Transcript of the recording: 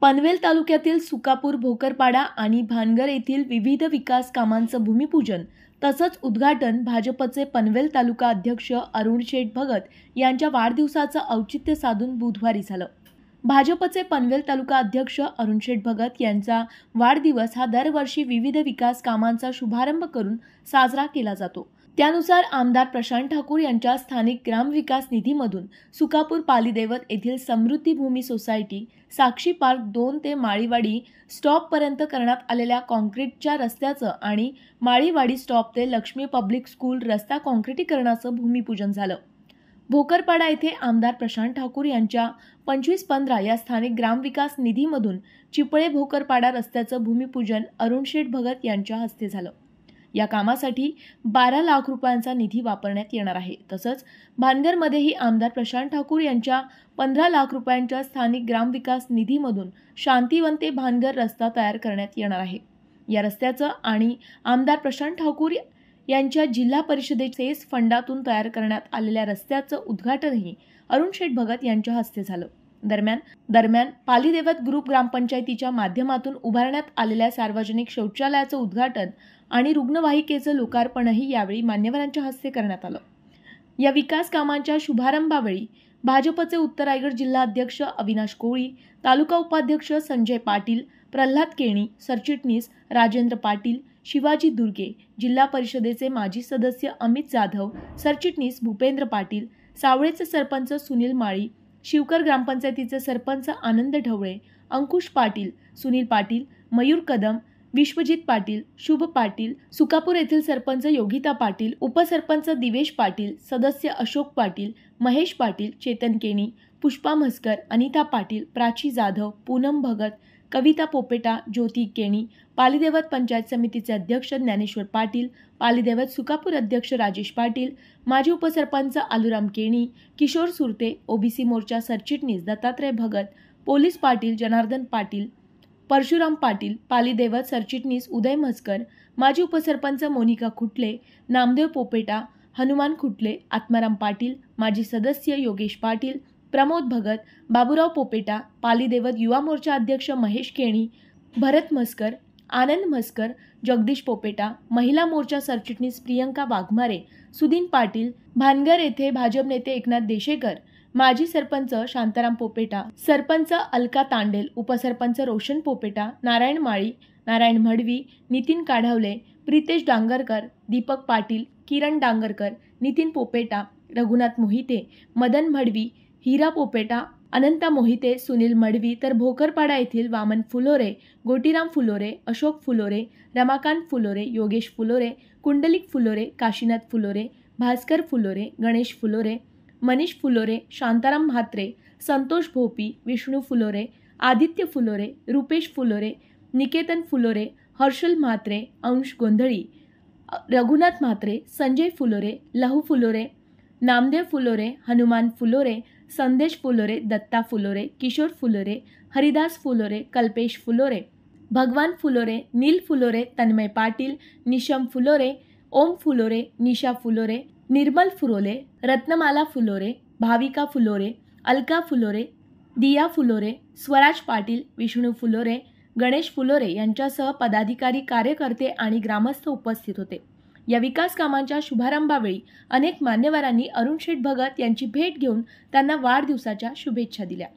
पनवेल तालुक्यातील सुकापूर भोकरपाडा आणि भानगर येथील विविध विकास कामांचं भूमिपूजन तसंच उद्घाटन भाजपचे पनवेल तालुका अध्यक्ष अरुण शेठ भगत यांच्या वाढदिवसाचं औचित्य साधून बुधवारी झालं भाजपचे पनवेल तालुका अध्यक्ष अरुण शेठ भगत यांचा वाढदिवस हा दरवर्षी विविध विकास कामांचा शुभारंभ करून साजरा केला जातो त्यानुसार आमदार प्रशांत ठाकूर यांच्या स्थानिक ग्रामविकास निधीमधून सुकापूर पालीदेवत येथील समृद्धी भूमी सोसायटी साक्षी पार्क दोन ते माळीवाडी स्टॉपपर्यंत करण्यात आलेल्या कॉन्क्रीटच्या रस्त्याचं आणि माळीवाडी स्टॉप ते लक्ष्मी पब्लिक स्कूल रस्ता कॉन्क्रिटीकरणाचं भूमिपूजन झालं भोकरपाडा येथे आमदार प्रशांत ठाकूर यांच्या पंचवीस पंधरा या स्थानिक ग्रामविकास निधीमधून चिपळे भोकरपाडा रस्त्याचं भूमिपूजन अरुण शेठ भगत यांच्या हस्ते झालं या कामासाठी बारा लाख रुपयांचा निधी वापरण्यात येणार आहे तसंच भानगरमध्येही आमदार प्रशांत ठाकूर यांच्या पंधरा लाख रुपयांच्या स्थानिक ग्रामविकास निधीमधून शांतिवंते ते भानगर रस्ता तयार करण्यात येणार आहे या रस्त्याचं आणि आमदार प्रशांत ठाकूर यांच्या जिल्हा परिषदेचे फंडातून तयार करण्यात आलेल्या रस्त्याचं उद्घाटनही अरुण शेठ भगत यांच्या हस्ते झालं दरम्यान दरम्यान पालीदेवत ग्रुप ग्रामपंचायतीच्या माध्यमातून उभारण्यात आलेल्या सार्वजनिक शौचालयाचं उद्घाटन आणि रुग्णवाहिकेचं लोकार्पणही यावेळी मान्यवरांच्या हस्ते करण्यात आलं या विकास कामांच्या शुभारंभावेळी भाजपचे उत्तर रायगड जिल्हाध्यक्ष अविनाश कोळी तालुका उपाध्यक्ष संजय पाटील प्रल्हाद केणी सरचिटणीस राजेंद्र पाटील शिवाजी दुर्गे जिल्हा परिषदेचे माजी सदस्य अमित जाधव सरचिटणीस भूपेंद्र पाटील सावळेचे सरपंच सुनील माळी शिवकर ग्रामपंचायतीचे सरपंच आनंद ढवळे अंकुश पाटील सुनील पाटील मयूर कदम विश्वजित पाटील शुभ पाटील सुकापूर येथील सरपंच योगिता पाटील उपसरपंच दिवेश पाटील सदस्य अशोक पाटील महेश पाटील चेतन केणी पुष्पा म्हस्कर अनिता पाटील प्राची जाधव पूनम भगत कविता पोपेटा ज्योती केणी पालीदेवत पंचायत समितीचे अध्यक्ष ज्ञानेश्वर पाटील पालीदेवत सुकापूर अध्यक्ष राजेश पाटील माजी उपसरपंच आलुराम केणी किशोर सुरते ओबीसी मोर्चा सरचिटणीस दत्तात्रय भगत पोलीस पाटील जनार्दन पाटील परशुराम पाटील पालीदेवत सरचिटणीस उदय म्हसकर माजी उपसरपंच मोनिका खुटले नामदेव पोपेटा हनुमान खुटले आत्माराम पाटील माजी सदस्य योगेश पाटील प्रमोद भगत बाबूराव पोपेटा पालीदेवत युवा मोर्चा अध्यक्ष महेश केणी भरत मस्कर आनंद मस्कर जगदीश पोपेटा महिला मोर्चा सरचिटणीस प्रियंका वाघमारे सुदीन पाटील भानगर येथे भाजप नेते एकनाथ देशेकर माजी सरपंच शांताराम पोपेटा सरपंच अलका तांडेल उपसरपंच रोशन पोपेटा नारायण माळी नारायण मडवी नितीन काढावले प्रितेश डांगरकर दीपक पाटील किरण डांगरकर नितीन पोपेटा रघुनाथ मोहिते मदन मडवी हिरा पोपेटा अनंता मोहिते सुनील मडवी तर भोकरपाडा येथील वामन फुलोरे गोटीराम फुलोरे अशोक फुलोरे रमाकांत फुलोरे योगेश फुलोरे कुंडलिक फुलोरे काशीनाथ फुलोरे भास्कर फुलोरे गणेश फुलोरे मनीष फुलोरे शांताराम म्हात्रे संतोष भोपी विष्णू फुलोरे आदित्य फुलोरे रुपेश फुलोरे निकेतन फुलोरे हर्षल म्हात्रे अंश गोंधळी रघुनाथ म्हात्रे संजय फुलोरे लहू फुलोरे नामदेव फुलोरे हनुमान फुलोरे संदेश फुलोरे दत्ता फुलोरे किशोर फुलोरे हरिदास फुलोरे कल्पेश फुलोरे भगवान फुलोरे नील फुलोरे तन्मय पाटील निशम फुलोरे ओम फुलोरे निशा फुलोरे निर्मल फुलोरे रत्नमाला फुलोरे भाविका फुलोरे अलका फुलोरे दिया फुलोरे स्वराज पाटील विष्णू फुलोरे गणेश फुलोरे यांच्यासह पदाधिकारी कार्यकर्ते आणि ग्रामस्थ उपस्थित होते या विकास कामांच्या शुभारंभावेळी अनेक मान्यवरांनी अरुण शेठ भगत यांची भेट घेऊन त्यांना वाढदिवसाच्या शुभेच्छा दिल्या